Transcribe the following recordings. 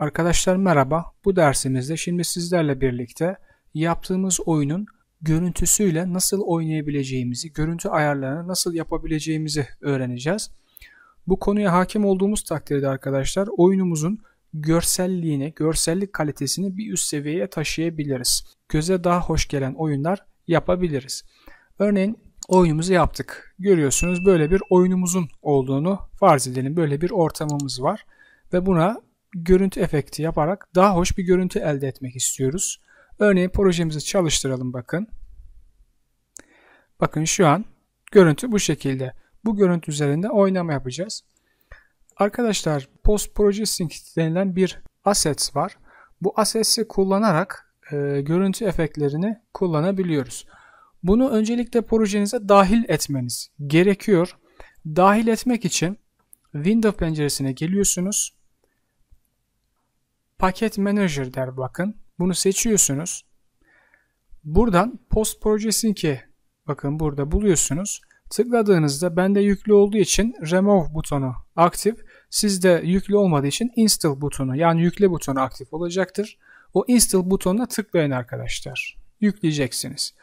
Arkadaşlar merhaba. Bu dersimizde şimdi sizlerle birlikte yaptığımız oyunun görüntüsüyle nasıl oynayabileceğimizi, görüntü ayarlarını nasıl yapabileceğimizi öğreneceğiz. Bu konuya hakim olduğumuz takdirde arkadaşlar oyunumuzun görselliğini, görsellik kalitesini bir üst seviyeye taşıyabiliriz. Göze daha hoş gelen oyunlar yapabiliriz. Örneğin oyunumuzu yaptık. Görüyorsunuz böyle bir oyunumuzun olduğunu farz edelim. Böyle bir ortamımız var ve buna görüntü efekti yaparak daha hoş bir görüntü elde etmek istiyoruz. Örneğin projemizi çalıştıralım bakın. Bakın şu an görüntü bu şekilde. Bu görüntü üzerinde oynama yapacağız. Arkadaşlar Post Processing denilen bir assets var. Bu assets'i kullanarak e, görüntü efektlerini kullanabiliyoruz. Bunu öncelikle projenize dahil etmeniz gerekiyor. Dahil etmek için Windows penceresine geliyorsunuz. Paket Manager der bakın. Bunu seçiyorsunuz. Buradan Post Projes'inki bakın burada buluyorsunuz. Tıkladığınızda bende yüklü olduğu için Remove butonu aktif. Sizde yüklü olmadığı için Install butonu yani yükle butonu aktif olacaktır. O Install butonuna tıklayın arkadaşlar. Yükleyeceksiniz.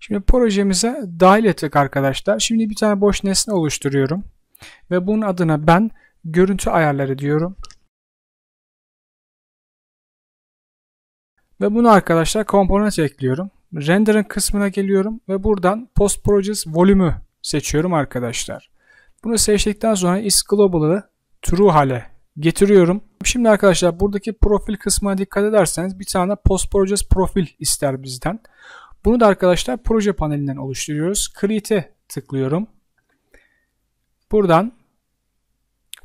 Şimdi projemize dahil ettik arkadaşlar. Şimdi bir tane boş nesne oluşturuyorum. Ve bunun adına ben görüntü ayarları diyorum. Ve bunu arkadaşlar komponent ekliyorum. Rendering kısmına geliyorum ve buradan Post Process Volume'ü seçiyorum arkadaşlar. Bunu seçtikten sonra is global'ı true hale getiriyorum. Şimdi arkadaşlar buradaki profil kısmına dikkat ederseniz bir tane post Process profil ister bizden. Bunu da arkadaşlar proje panelinden oluşturuyoruz. Create'e tıklıyorum. Buradan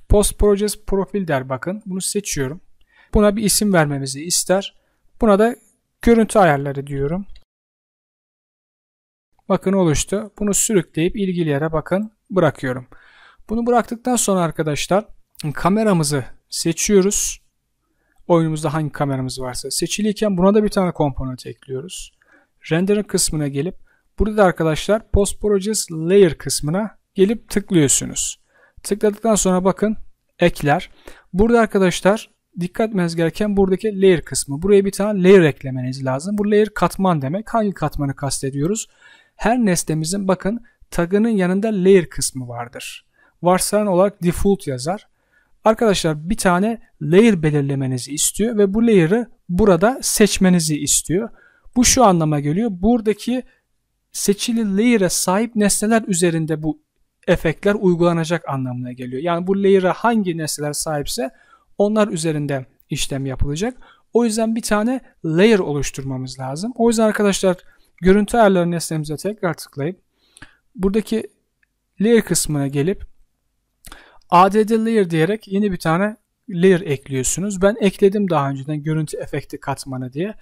post Process profil der bakın. Bunu seçiyorum. Buna bir isim vermemizi ister. Buna da görüntü ayarları diyorum. Bakın oluştu. Bunu sürükleyip ilgili yere bakın bırakıyorum. Bunu bıraktıktan sonra arkadaşlar kameramızı seçiyoruz. Oyunumuzda hangi kameramız varsa seçiliyken buna da bir tane komponent ekliyoruz. Rendering kısmına gelip burada da arkadaşlar Post Process Layer kısmına gelip tıklıyorsunuz. Tıkladıktan sonra bakın ekler. Burada arkadaşlar dikkat etmeniz gereken buradaki layer kısmı. Buraya bir tane layer eklemeniz lazım. Bu layer katman demek. Hangi katmanı kastediyoruz? Her nesnemizin bakın tagının yanında layer kısmı vardır. Varsayan olarak default yazar. Arkadaşlar bir tane layer belirlemenizi istiyor ve bu layer'ı burada seçmenizi istiyor. Bu şu anlama geliyor. Buradaki seçili layer'e sahip nesneler üzerinde bu efektler uygulanacak anlamına geliyor. Yani bu layer'a hangi nesneler sahipse onlar üzerinde işlem yapılacak. O yüzden bir tane layer oluşturmamız lazım. O yüzden arkadaşlar görüntü ayarları nesnemize tekrar tıklayıp buradaki layer kısmına gelip add layer diyerek yeni bir tane layer ekliyorsunuz. Ben ekledim daha önceden görüntü efekti katmanı diye.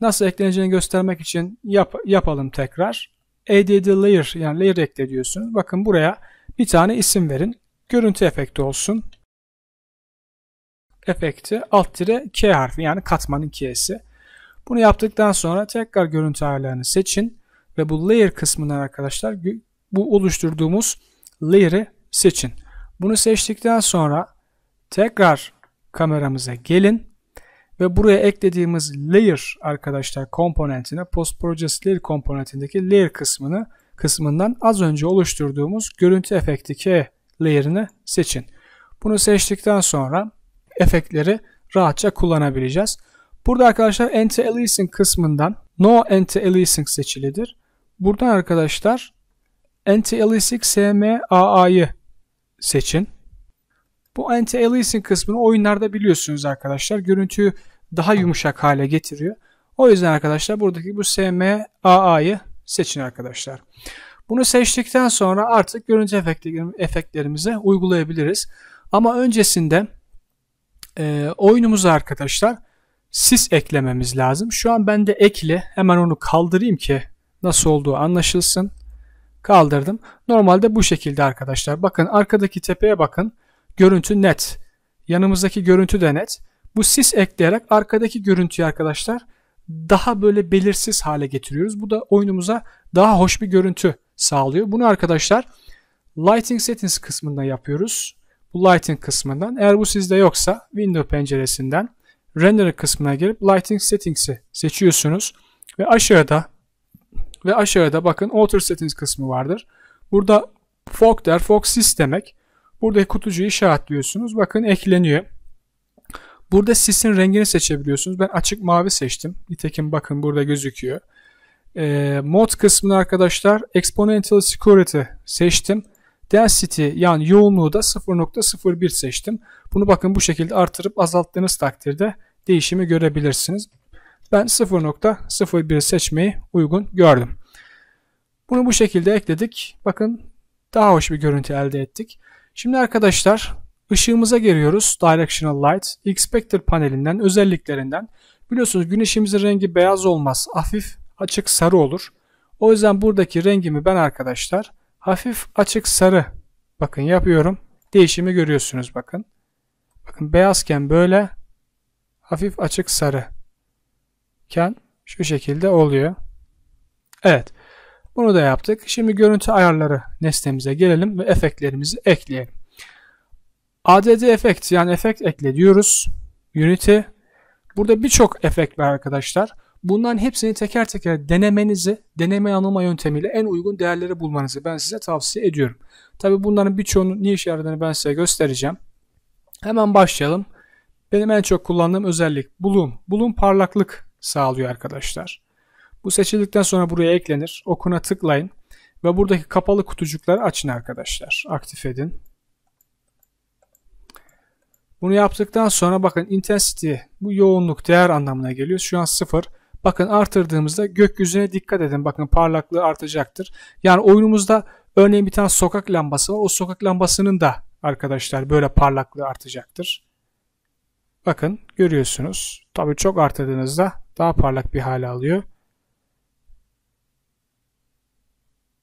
Nasıl ekleneceğini göstermek için yap, yapalım tekrar. add layer yani layer ekle diyorsunuz. Bakın buraya bir tane isim verin. Görüntü efekti olsun efekti alt tire K harfi yani katmanın K'si. Bunu yaptıktan sonra tekrar görüntü ayarlarını seçin ve bu layer kısmından arkadaşlar bu oluşturduğumuz layer'ı seçin. Bunu seçtikten sonra tekrar kameramıza gelin ve buraya eklediğimiz layer arkadaşlar komponentine post process layer komponentindeki layer kısmını kısmından az önce oluşturduğumuz görüntü efekti K layer'ını seçin. Bunu seçtikten sonra efektleri rahatça kullanabileceğiz. Burada arkadaşlar anti-aliasing kısmından no anti-aliasing seçilidir. Buradan arkadaşlar anti-aliasing SMAA'yı seçin. Bu anti-aliasing kısmını oyunlarda biliyorsunuz arkadaşlar. Görüntüyü daha yumuşak hale getiriyor. O yüzden arkadaşlar buradaki bu SMAA'yı seçin arkadaşlar. Bunu seçtikten sonra artık görüntü efektlerimize uygulayabiliriz. Ama öncesinde e, ee, oyunumuza arkadaşlar sis eklememiz lazım. Şu an ben de ekle hemen onu kaldırayım ki nasıl olduğu anlaşılsın. Kaldırdım. Normalde bu şekilde arkadaşlar. Bakın arkadaki tepeye bakın. Görüntü net. Yanımızdaki görüntü de net. Bu sis ekleyerek arkadaki görüntüyü arkadaşlar daha böyle belirsiz hale getiriyoruz. Bu da oyunumuza daha hoş bir görüntü sağlıyor. Bunu arkadaşlar Lighting Settings kısmında yapıyoruz bu Lighting kısmından. Eğer bu sizde yoksa Window penceresinden Render kısmına girip Lighting Settings'i seçiyorsunuz ve aşağıda ve aşağıda bakın Alter Settings kısmı vardır. Burada Fog der, Fog Sys demek. Buradaki kutucuğu işaretliyorsunuz. Bakın ekleniyor. Burada sisin rengini seçebiliyorsunuz. Ben açık mavi seçtim. Nitekim bakın burada gözüküyor. E, mod kısmını arkadaşlar Exponential Security seçtim. Density yani yoğunluğu da 0.01 seçtim. Bunu bakın bu şekilde artırıp azalttığınız takdirde değişimi görebilirsiniz. Ben 0.01 seçmeyi uygun gördüm. Bunu bu şekilde ekledik. Bakın daha hoş bir görüntü elde ettik. Şimdi arkadaşlar ışığımıza geliyoruz. Directional Light, X-Spectre panelinden, özelliklerinden. Biliyorsunuz güneşimizin rengi beyaz olmaz. Hafif açık sarı olur. O yüzden buradaki rengimi ben arkadaşlar hafif açık sarı. Bakın yapıyorum. Değişimi görüyorsunuz bakın. Bakın beyazken böyle hafif açık sarıken şu şekilde oluyor. Evet. Bunu da yaptık. Şimdi görüntü ayarları nesnemize gelelim ve efektlerimizi ekleyelim. ADD efekt yani efekt ekle diyoruz. Unity. Burada birçok efekt var arkadaşlar. Bundan hepsini teker teker denemenizi, deneme yanılma yöntemiyle en uygun değerleri bulmanızı ben size tavsiye ediyorum. Tabi bunların birçoğunun ne işe yaradığını ben size göstereceğim. Hemen başlayalım. Benim en çok kullandığım özellik bulum. Bulum parlaklık sağlıyor arkadaşlar. Bu seçildikten sonra buraya eklenir. Okuna tıklayın ve buradaki kapalı kutucukları açın arkadaşlar. Aktif edin. Bunu yaptıktan sonra bakın intensity bu yoğunluk değer anlamına geliyor. Şu an 0. Bakın artırdığımızda gökyüzüne dikkat edin. Bakın parlaklığı artacaktır. Yani oyunumuzda örneğin bir tane sokak lambası var. O sokak lambasının da arkadaşlar böyle parlaklığı artacaktır. Bakın görüyorsunuz. Tabii çok artırdığınızda daha parlak bir hale alıyor.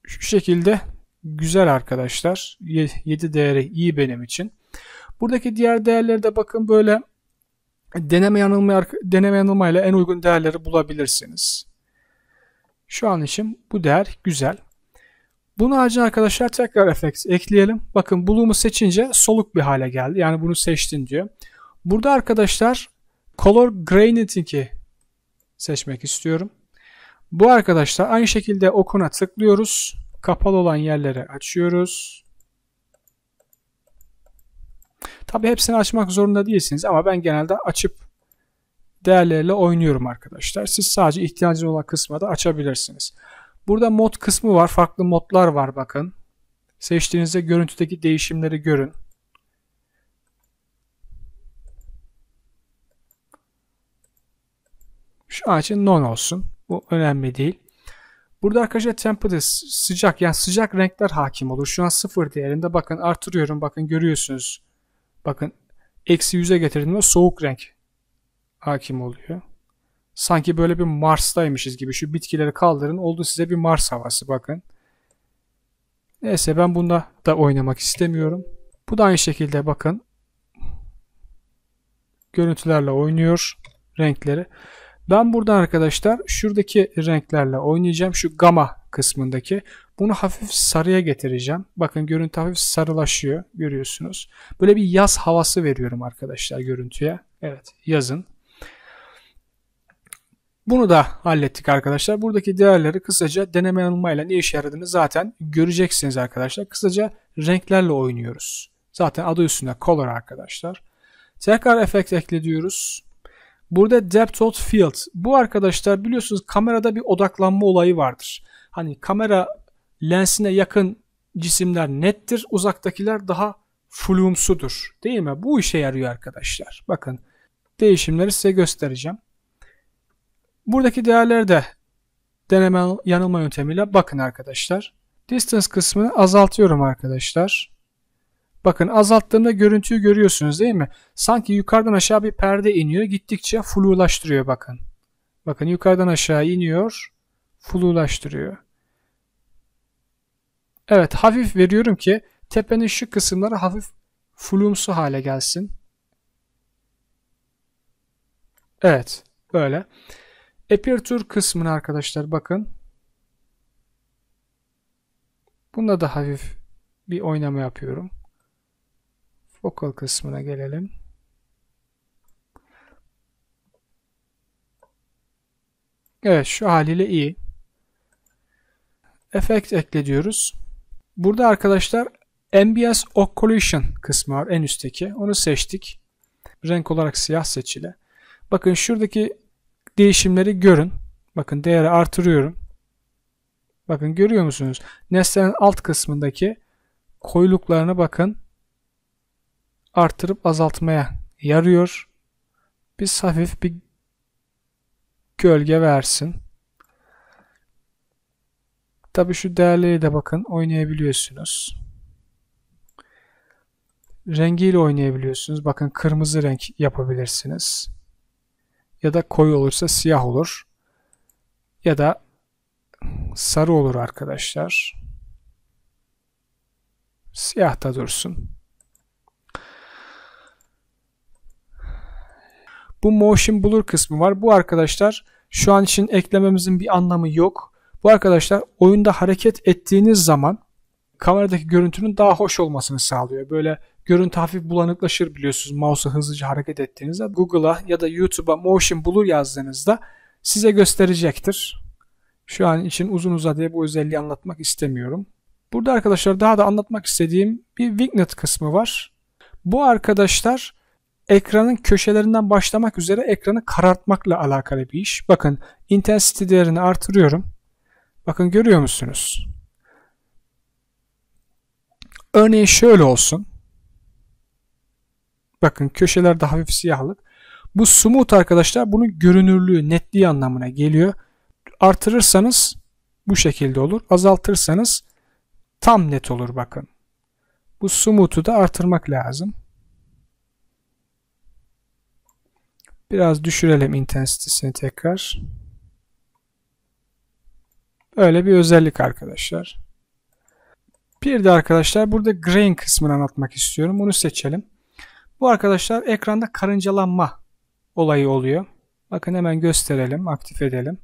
Şu şekilde güzel arkadaşlar. 7 değeri iyi benim için. Buradaki diğer değerlere de bakın böyle deneme yanılma deneme yanılmayla en uygun değerleri bulabilirsiniz. Şu an için bu değer güzel. Bunun haricinde arkadaşlar tekrar FX ekleyelim. Bakın Bloom'u seçince soluk bir hale geldi. Yani bunu seçtin diyor. Burada arkadaşlar Color Gradient'i seçmek istiyorum. Bu arkadaşlar aynı şekilde okuna tıklıyoruz. Kapalı olan yerleri açıyoruz. Tabi hepsini açmak zorunda değilsiniz ama ben genelde açıp değerlerle oynuyorum arkadaşlar. Siz sadece ihtiyacınız olan kısmı da açabilirsiniz. Burada mod kısmı var. Farklı modlar var bakın. Seçtiğinizde görüntüdeki değişimleri görün. Şu an için non olsun. Bu önemli değil. Burada arkadaşlar temperature sıcak yani sıcak renkler hakim olur. Şu an sıfır değerinde bakın artırıyorum bakın görüyorsunuz. Bakın eksi 100'e getirdiğimde soğuk renk hakim oluyor. Sanki böyle bir Mars'taymışız gibi. Şu bitkileri kaldırın. Oldu size bir Mars havası bakın. Neyse ben bunda da oynamak istemiyorum. Bu da aynı şekilde bakın. Görüntülerle oynuyor renkleri. Ben buradan arkadaşlar şuradaki renklerle oynayacağım. Şu gama kısmındaki. Bunu hafif sarıya getireceğim. Bakın görüntü hafif sarılaşıyor görüyorsunuz. Böyle bir yaz havası veriyorum arkadaşlar görüntüye. Evet yazın. Bunu da hallettik arkadaşlar. Buradaki değerleri kısaca deneme yanılmayla ne işe yaradığını zaten göreceksiniz arkadaşlar. Kısaca renklerle oynuyoruz. Zaten adı üstünde color arkadaşlar. Tekrar efekt ekle diyoruz. Burada depth of field. Bu arkadaşlar biliyorsunuz kamerada bir odaklanma olayı vardır. Hani kamera lensine yakın cisimler nettir, uzaktakiler daha flumsudur. Değil mi? Bu işe yarıyor arkadaşlar. Bakın değişimleri size göstereceğim. Buradaki değerleri de deneme yanılma yöntemiyle bakın arkadaşlar. Distance kısmını azaltıyorum arkadaşlar. Bakın azalttığımda görüntüyü görüyorsunuz değil mi? Sanki yukarıdan aşağı bir perde iniyor. Gittikçe flulaştırıyor bakın. Bakın yukarıdan aşağı iniyor. Flulaştırıyor. Evet hafif veriyorum ki tepenin şu kısımları hafif flumsu hale gelsin. Evet böyle. Aperture kısmını arkadaşlar bakın. Bunda da hafif bir oynama yapıyorum. Focal kısmına gelelim. Evet şu haliyle iyi. Efekt ekle diyoruz. Burada arkadaşlar Ambience Occlusion kısmı var en üstteki. Onu seçtik. Renk olarak siyah seçili. Bakın şuradaki değişimleri görün. Bakın değeri artırıyorum. Bakın görüyor musunuz? Nesnenin alt kısmındaki koyuluklarını bakın artırıp azaltmaya yarıyor. Biz hafif bir gölge versin. Tabi şu değerleri de bakın oynayabiliyorsunuz. Rengiyle oynayabiliyorsunuz. Bakın kırmızı renk yapabilirsiniz. Ya da koyu olursa siyah olur. Ya da sarı olur arkadaşlar. Siyah da dursun. Bu motion blur kısmı var. Bu arkadaşlar şu an için eklememizin bir anlamı yok. Bu arkadaşlar oyunda hareket ettiğiniz zaman kameradaki görüntünün daha hoş olmasını sağlıyor. Böyle görüntü hafif bulanıklaşır biliyorsunuz mouse'u hızlıca hareket ettiğinizde. Google'a ya da YouTube'a motion blur yazdığınızda size gösterecektir. Şu an için uzun uzadıya bu özelliği anlatmak istemiyorum. Burada arkadaşlar daha da anlatmak istediğim bir vignette kısmı var. Bu arkadaşlar ekranın köşelerinden başlamak üzere ekranı karartmakla alakalı bir iş. Bakın intensity değerini artırıyorum. Bakın görüyor musunuz? Örneğin şöyle olsun. Bakın köşelerde hafif siyahlık. Bu smooth arkadaşlar bunun görünürlüğü, netliği anlamına geliyor. Artırırsanız bu şekilde olur. Azaltırsanız tam net olur bakın. Bu smooth'u da artırmak lazım. Biraz düşürelim intensitesini tekrar. Öyle bir özellik arkadaşlar. Bir de arkadaşlar burada grain kısmını anlatmak istiyorum. Bunu seçelim. Bu arkadaşlar ekranda karıncalanma olayı oluyor. Bakın hemen gösterelim, aktif edelim.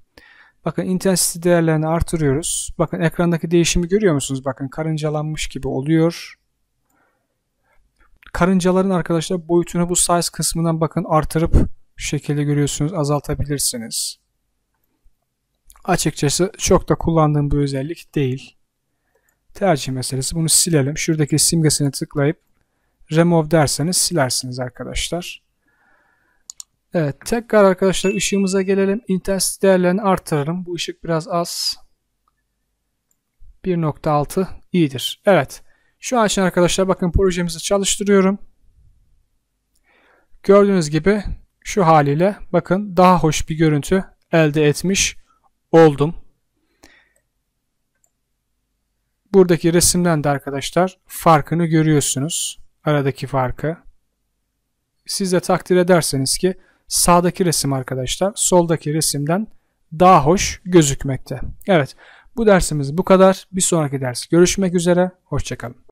Bakın intensity değerlerini artırıyoruz. Bakın ekrandaki değişimi görüyor musunuz? Bakın karıncalanmış gibi oluyor. Karıncaların arkadaşlar boyutunu bu size kısmından bakın artırıp şu şekilde görüyorsunuz azaltabilirsiniz açıkçası çok da kullandığım bir özellik değil. Tercih meselesi. Bunu silelim. Şuradaki simgesine tıklayıp remove derseniz silersiniz arkadaşlar. Evet tekrar arkadaşlar ışığımıza gelelim. Intensity değerlerini artırırım. Bu ışık biraz az. 1.6 iyidir. Evet. Şu an için arkadaşlar bakın projemizi çalıştırıyorum. Gördüğünüz gibi şu haliyle bakın daha hoş bir görüntü elde etmiş oldum. Buradaki resimden de arkadaşlar farkını görüyorsunuz. Aradaki farkı. Siz de takdir ederseniz ki sağdaki resim arkadaşlar soldaki resimden daha hoş gözükmekte. Evet bu dersimiz bu kadar. Bir sonraki ders görüşmek üzere. Hoşçakalın.